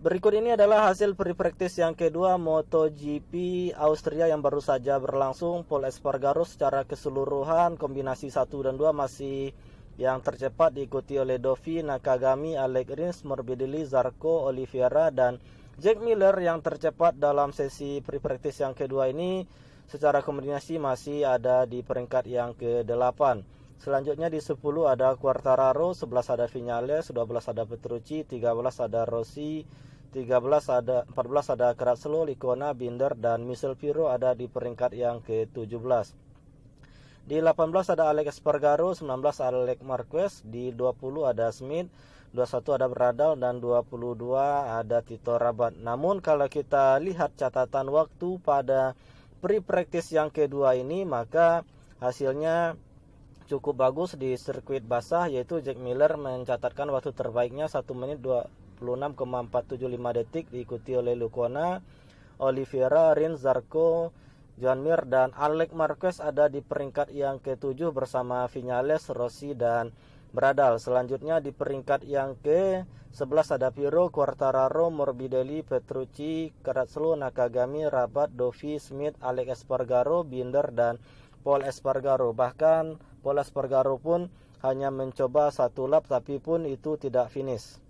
Berikut ini adalah hasil free practice yang kedua MotoGP Austria yang baru saja berlangsung. Paul Espargaro secara keseluruhan kombinasi 1 dan 2 masih yang tercepat diikuti oleh Dovi, Nakagami, Alec Rins, Morbidelli, Zarco, Oliveira dan Jack Miller yang tercepat dalam sesi free practice yang kedua ini secara kombinasi masih ada di peringkat yang ke-8. Selanjutnya di 10 ada Quartararo, 11 ada Vinales, 12 ada Petrucci, 13 ada Rossi, 13 ada 14 ada Kratzlo, Likona, Binder dan Michel Piro ada di peringkat yang ke-17. Di 18 ada Alex Espargaro, 19 Alex Marquez, di 20 ada Smith, 21 ada Bradal dan 22 ada Tito Rabat. Namun kalau kita lihat catatan waktu pada pre-practice yang kedua ini maka hasilnya cukup bagus di sirkuit basah yaitu Jack Miller mencatatkan waktu terbaiknya 1 menit 26,475 detik diikuti oleh Lukona, Oliveira, Rin Zarco, John Mir dan Alec Marquez ada di peringkat yang ke-7 bersama Vinales, Rossi dan Bradal. Selanjutnya di peringkat yang ke-11 ada Piro, Quartararo, Morbidelli, Petrucci, Karatslu, Nakagami, Rabat, Dovi, Smith, Alex Espargaro, Binder dan Pol Espargaro. Bahkan Pol Espargaro pun hanya mencoba satu lap tapi pun itu tidak finish.